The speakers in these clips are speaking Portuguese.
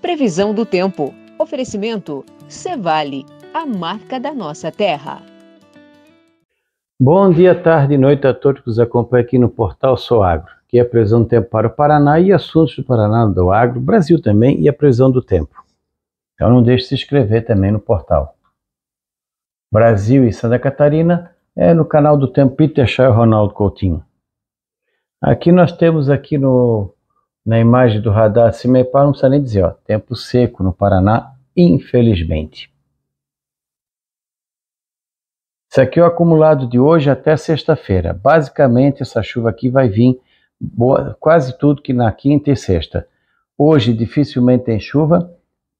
Previsão do tempo. Oferecimento Cevale, a marca da nossa terra. Bom dia, tarde e noite a todos que nos acompanham aqui no portal Sou Agro, que é a previsão do tempo para o Paraná e assuntos do Paraná, do agro, Brasil também e a previsão do tempo. Então não deixe de se inscrever também no portal. Brasil e Santa Catarina é no canal do tempo Peter Shaw Ronaldo Coutinho. Aqui nós temos aqui no na imagem do radar Cimepar, é não precisa nem dizer, ó, tempo seco no Paraná, infelizmente. Isso aqui é o acumulado de hoje até sexta-feira. Basicamente, essa chuva aqui vai vir boa, quase tudo que na quinta e sexta. Hoje dificilmente tem chuva.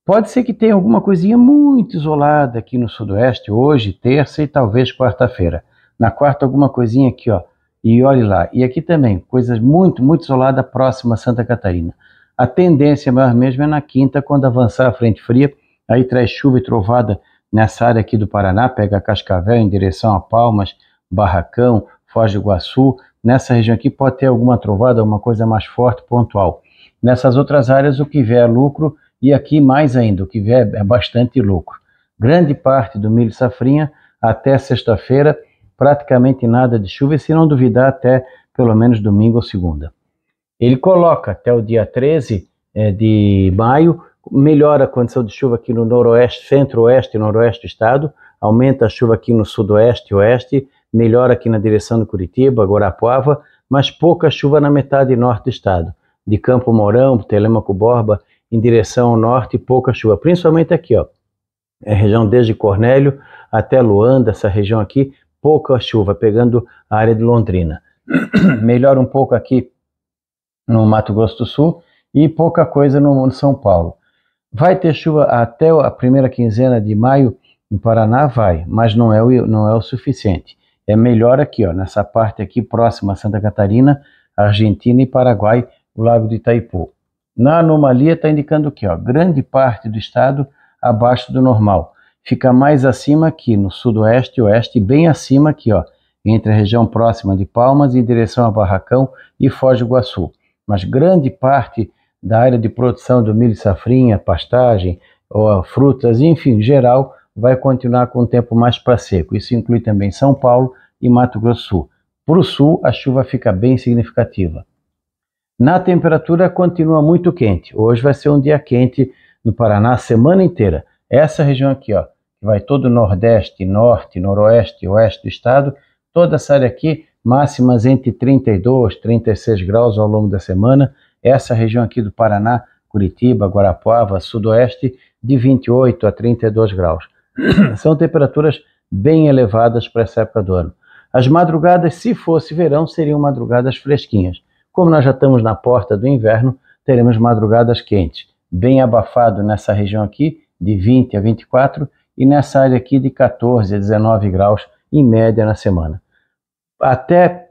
Pode ser que tenha alguma coisinha muito isolada aqui no sudoeste, hoje, terça e talvez quarta-feira. Na quarta, alguma coisinha aqui, ó, e olhe lá, e aqui também, coisas muito, muito isolada próxima a Santa Catarina. A tendência maior mesmo é na quinta, quando avançar a frente fria, aí traz chuva e trovada nessa área aqui do Paraná, pega Cascavel em direção a Palmas, Barracão, Foz do Iguaçu. Nessa região aqui pode ter alguma trovada, alguma coisa mais forte, pontual. Nessas outras áreas, o que vier é lucro, e aqui mais ainda, o que vier é bastante lucro. Grande parte do milho safrinha, até sexta-feira, praticamente nada de chuva e, se não duvidar, até pelo menos domingo ou segunda. Ele coloca até o dia 13 é, de maio, melhora a condição de chuva aqui no noroeste, centro-oeste e noroeste do estado, aumenta a chuva aqui no sudoeste e oeste, melhora aqui na direção de Curitiba, Guarapuava, mas pouca chuva na metade norte do estado, de Campo Mourão, Telemaco Borba, em direção ao norte, pouca chuva, principalmente aqui, ó, é região desde Cornélio até Luanda, essa região aqui, pouca chuva, pegando a área de Londrina. Melhora um pouco aqui no Mato Grosso do Sul e pouca coisa no, São Paulo. Vai ter chuva até a primeira quinzena de maio no Paraná? Vai, mas não é o, não é o suficiente. É melhor aqui, ó, nessa parte aqui próxima a Santa Catarina, Argentina e Paraguai, o lago de Itaipu. Na anomalia está indicando que ó, grande parte do estado abaixo do normal fica mais acima aqui, no sudoeste e oeste, bem acima aqui, ó, entre a região próxima de Palmas em direção a Barracão e Foz do Iguaçu. Mas grande parte da área de produção do milho safrinha, pastagem, ó, frutas, enfim, geral, vai continuar com o tempo mais para seco. Isso inclui também São Paulo e Mato Grosso do Sul. Para o sul, a chuva fica bem significativa. Na temperatura, continua muito quente. Hoje vai ser um dia quente no Paraná a semana inteira. Essa região aqui, ó, que vai todo o Nordeste, Norte, Noroeste, Oeste do estado, toda essa área aqui, máximas entre 32, 36 graus ao longo da semana. Essa região aqui do Paraná, Curitiba, Guarapuava, Sudoeste, de 28 a 32 graus. São temperaturas bem elevadas para essa época do ano. As madrugadas, se fosse verão, seriam madrugadas fresquinhas. Como nós já estamos na porta do inverno, teremos madrugadas quentes, bem abafado nessa região aqui de 20 a 24 e nessa área aqui de 14 a 19 graus em média na semana. Até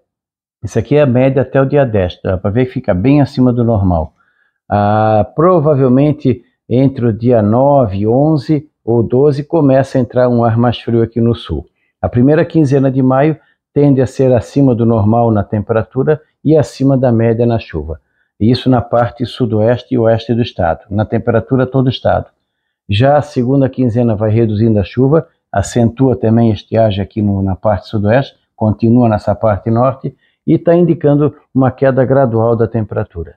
isso aqui é a média até o dia 10, dá tá? para ver que fica bem acima do normal. Ah, provavelmente entre o dia 9, 11 ou 12 começa a entrar um ar mais frio aqui no sul. A primeira quinzena de maio tende a ser acima do normal na temperatura e acima da média na chuva. Isso na parte sudoeste e oeste do estado, na temperatura todo o estado. Já a segunda quinzena vai reduzindo a chuva, acentua também a estiagem aqui no, na parte sudoeste, continua nessa parte norte e está indicando uma queda gradual da temperatura.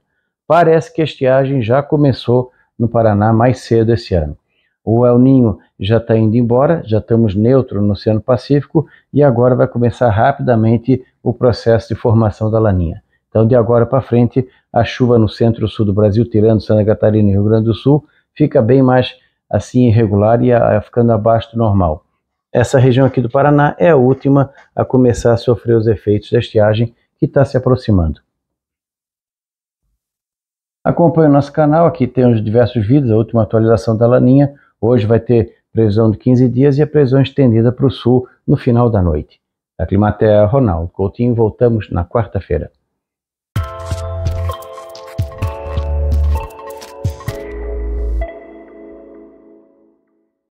Parece que a estiagem já começou no Paraná mais cedo esse ano. O El Ninho já está indo embora, já estamos neutro no Oceano Pacífico e agora vai começar rapidamente o processo de formação da laninha. Então, de agora para frente, a chuva no centro-sul do Brasil, tirando Santa Catarina e Rio Grande do Sul, fica bem mais assim irregular e a, a ficando abaixo do normal. Essa região aqui do Paraná é a última a começar a sofrer os efeitos da estiagem que está se aproximando. Acompanhe o nosso canal, aqui tem os diversos vídeos, a última atualização da Laninha. Hoje vai ter previsão de 15 dias e a previsão estendida para o sul no final da noite. Da Climatea, Ronaldo Coutinho, voltamos na quarta-feira.